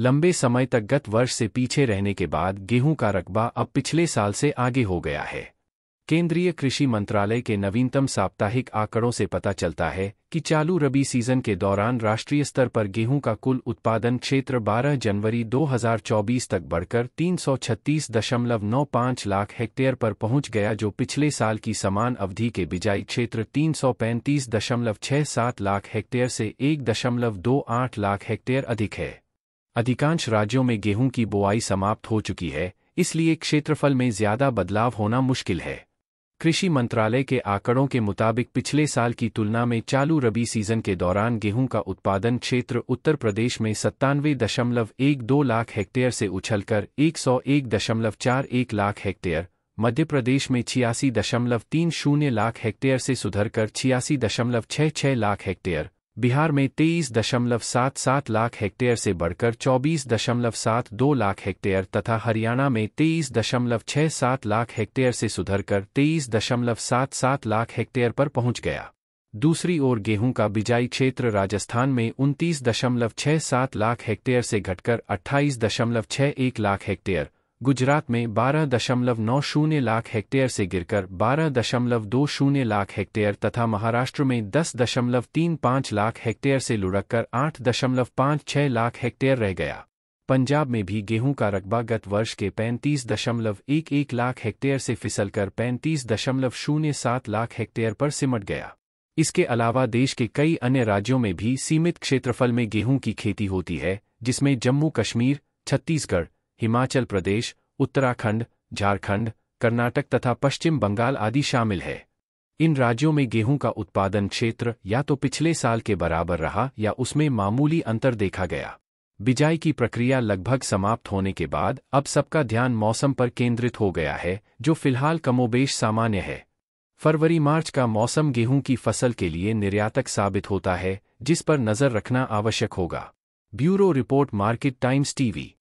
लंबे समय तक गत वर्ष से पीछे रहने के बाद गेहूं का रकबा अब पिछले साल से आगे हो गया है केंद्रीय कृषि मंत्रालय के नवीनतम साप्ताहिक आंकड़ों से पता चलता है कि चालू रबी सीजन के दौरान राष्ट्रीय स्तर पर गेहूं का कुल उत्पादन क्षेत्र 12 जनवरी 2024 तक बढ़कर 336.95 लाख हेक्टेयर पर पहुंच गया जो पिछले साल की समान अवधि के बिजाई क्षेत्र 335.67 लाख हेक्टेयर से 1.28 लाख हेक्टेयर अधिक है अधिकांश राज्यों में गेहूं की बुआई समाप्त हो चुकी है इसलिए क्षेत्रफल में ज्यादा बदलाव होना मुश्किल है कृषि मंत्रालय के आंकड़ों के मुताबिक पिछले साल की तुलना में चालू रबी सीजन के दौरान गेहूं का उत्पादन क्षेत्र उत्तर प्रदेश में सत्तानवे दशमलव एक दो लाख हेक्टेयर से उछलकर एक सौ एक दशमलव चार एक लाख हेक्टेयर मध्य प्रदेश में छियासी दशमलव तीन शून्य लाख हेक्टेयर से सुधरकर छियासी दशमलव छह छह लाख हेक्टेयर बिहार में तेईस दशमलव सात सात लाख हेक्टेयर से बढ़कर चौबीस दशमलव सात दो लाख हेक्टेयर तथा हरियाणा में तेईस दशमलव छह सात लाख हेक्टेयर से सुधरकर तेईस दशमलव सात सात लाख हेक्टेयर पर पहुंच गया दूसरी ओर गेहूं का बिजाई क्षेत्र राजस्थान में उनतीस दशमलव छह सात लाख हेक्टेयर से घटकर अट्ठाईस दशमलव छः एक लाख हेक्टेयर गुजरात में बारह दशमलव नौ शून्य लाख हेक्टेयर से गिरकर बारह दशमलव दो शून्य लाख हेक्टेयर तथा महाराष्ट्र में दस दशमलव तीन पाँच लाख हेक्टेयर से लुढ़ककर आठ दशमलव पाँच छः लाख हेक्टेयर रह गया पंजाब में भी गेहूं का रकबा गत वर्ष के पैंतीस दशमलव एक एक लाख हेक्टेयर से फिसलकर पैंतीस दशमलव शून्य सात लाख हेक्टेयर पर सिमट गया इसके अलावा देश के कई अन्य राज्यों में भी सीमित क्षेत्रफल में गेहूं की खेती होती है जिसमें जम्मू कश्मीर छत्तीसगढ़ हिमाचल प्रदेश उत्तराखंड झारखंड कर्नाटक तथा पश्चिम बंगाल आदि शामिल है इन राज्यों में गेहूं का उत्पादन क्षेत्र या तो पिछले साल के बराबर रहा या उसमें मामूली अंतर देखा गया बिजाई की प्रक्रिया लगभग समाप्त होने के बाद अब सबका ध्यान मौसम पर केंद्रित हो गया है जो फिलहाल कमोबेश सामान्य है फरवरी मार्च का मौसम गेहूं की फसल के लिए निर्यातक साबित होता है जिस पर नजर रखना आवश्यक होगा bureau report market times TV